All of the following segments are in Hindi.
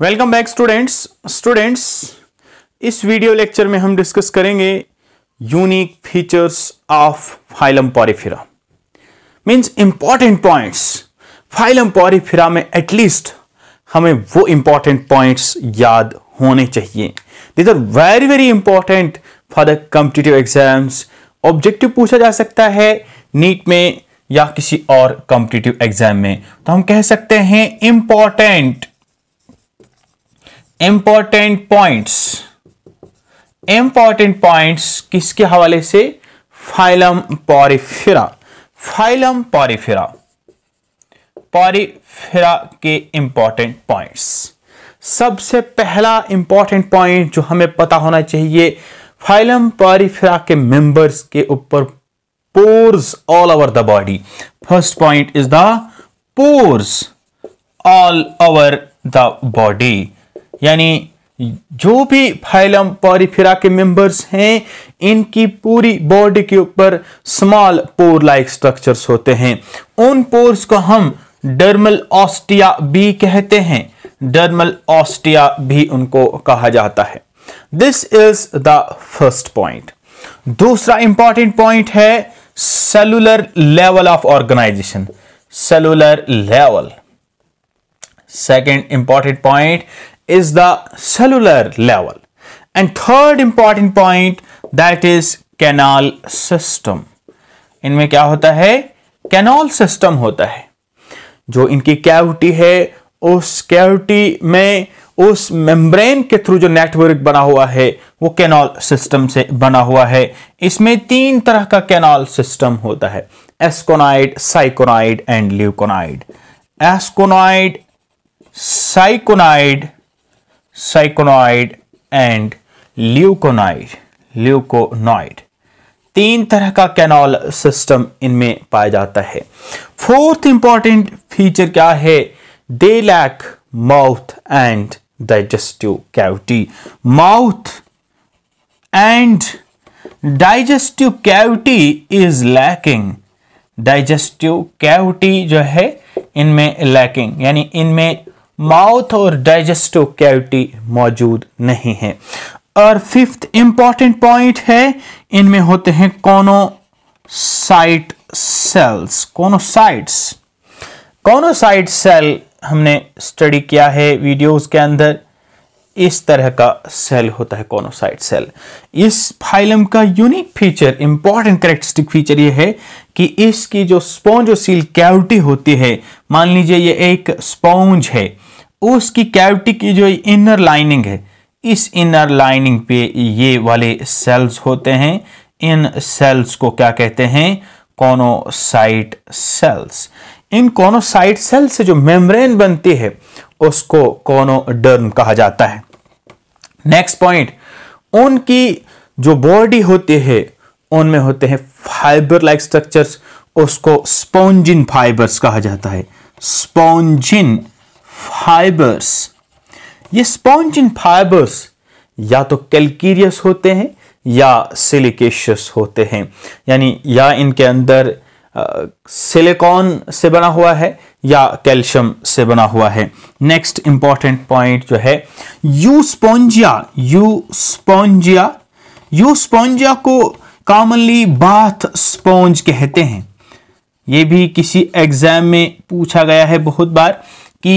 वेलकम बैक स्टूडेंट्स स्टूडेंट्स इस वीडियो लेक्चर में हम डिस्कस करेंगे unique features of phylum porifera means important points phylum porifera में एटलीस्ट हमें वो इंपॉर्टेंट पॉइंट्स याद होने चाहिए this are very very important for the competitive exams objective पूछा जा सकता है नीट में या किसी और कॉम्पिटिटिव एग्जाम में तो हम कह सकते हैं important important points important points किसके हवाले से phylum porifera phylum porifera porifera के इंपॉर्टेंट पॉइंट्स सबसे पहला इंपॉर्टेंट पॉइंट जो हमें पता होना चाहिए फाइलम पॉरीफेरा के मेंबर्स के ऊपर pores all over the body first point is the pores all over the body यानी जो भी फाइलम पॉरीफेरा के मेंबर्स हैं इनकी पूरी बॉडी के ऊपर स्मॉल पोर लाइक स्ट्रक्चर्स होते हैं उन पोर्स को हम डर्मल ऑस्टिया भी कहते हैं डर्मल ऑस्टिया भी उनको कहा जाता है this is the first point दूसरा इंपॉर्टेंट पॉइंट है cellular level of organisation cellular level second important point is the cellular level. And third important point that is canal system. इनमें क्या होता है कैनॉल सिस्टम होता है जो इनकी कैविटी है उस कैविटी में उस मेम्ब्रेन के थ्रू जो नेटवर्क बना हुआ है वो कैनॉल सिस्टम से बना हुआ है इसमें तीन तरह का कैनॉल सिस्टम होता है एस्कोनाइड साइकोनाइड एंड ल्यूकोनाइड एस्कोनाइड साइकोनाइड साइकोनॉइड एंड ल्यूकोनाइड ल्यूकोनॉइड तीन तरह का कैनॉल सिस्टम इनमें पाया जाता है फोर्थ इंपॉर्टेंट फीचर क्या है they lack mouth and digestive cavity mouth and digestive cavity is lacking digestive cavity जो है इनमें लैकिंग यानी इनमें माउथ और डाइजेस्टिव कैविटी मौजूद नहीं है और फिफ्थ इंपॉर्टेंट पॉइंट है इनमें होते हैं choanocyte cells choanocytes choanocyte cell हमने स्टडी किया है वीडियोस के अंदर इस तरह का सेल होता है कोनोसाइट सेल इस फाइलम का unique feature important characteristic feature ये है कि इसकी जो सील कैविटी होती है मान लीजिए ये एक स्पॉन्ज है उसकी कैविटी की जो इनर लाइनिंग है इस इनर लाइनिंग पे ये वाले सेल्स होते हैं इन सेल्स को क्या कहते हैं कोनोसाइट सेल्स इन कोनोसाइट सेल से जो मेम्ब्रेन बनती है उसको कोनोडर्म कहा जाता है नेक्स्ट पॉइंट उनकी जो बॉडी होती है उनमें होते हैं फाइबर लाइक स्ट्रक्चर्स उसको स्पॉन्जिन फाइबर्स कहा जाता है स्पॉन्जिन फाइबर्स ये स्पॉन्जिन फाइबर्स या तो कैलकीरियस होते हैं या सिलिकेशियस होते हैं यानी या इनके अंदर सिलिकॉन से बना हुआ है या कैल्शियम से बना हुआ है नेक्स्ट इंपॉर्टेंट पॉइंट जो है Euspongia Euspongia Euspongia को कॉमनली बाथ स्पॉन्ज कहते हैं ये भी किसी एग्जाम में पूछा गया है बहुत बार कि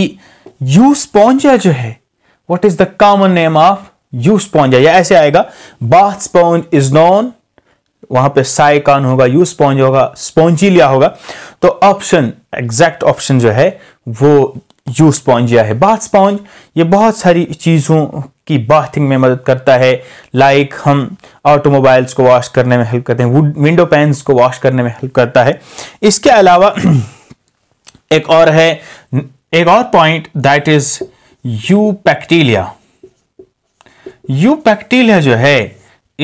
यू स्पॉन्जा जो है what is the common name of Euspongia या ऐसे आएगा बाथ स्पॉन्ज इज नॉन वहां पे साइकान होगा यू स्पॉन्ज होगा स्पॉन्जिलिया होगा तो ऑप्शन एग्जैक्ट ऑप्शन जो है वो यू स्पॉन्जिया है बाथ स्पॉन्ज ये बहुत सारी चीज़ों की बाथिंग में मदद करता है लाइक like हम ऑटोमोबाइल्स को वॉश करने में हेल्प करते हैं विंडो पैंस को वॉश करने में हेल्प करता है इसके अलावा एक और है एक और point that is Euplectella Euplectella जो है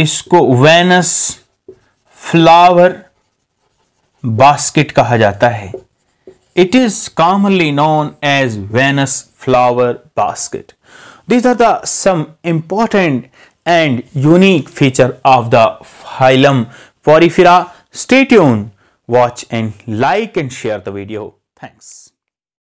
इसको वेनस फ्लावर बास्केट कहा जाता है it is commonly known as Venus flower basket these are the some important and unique feature of the phylum Porifera stay tuned watch and like and share the video thanks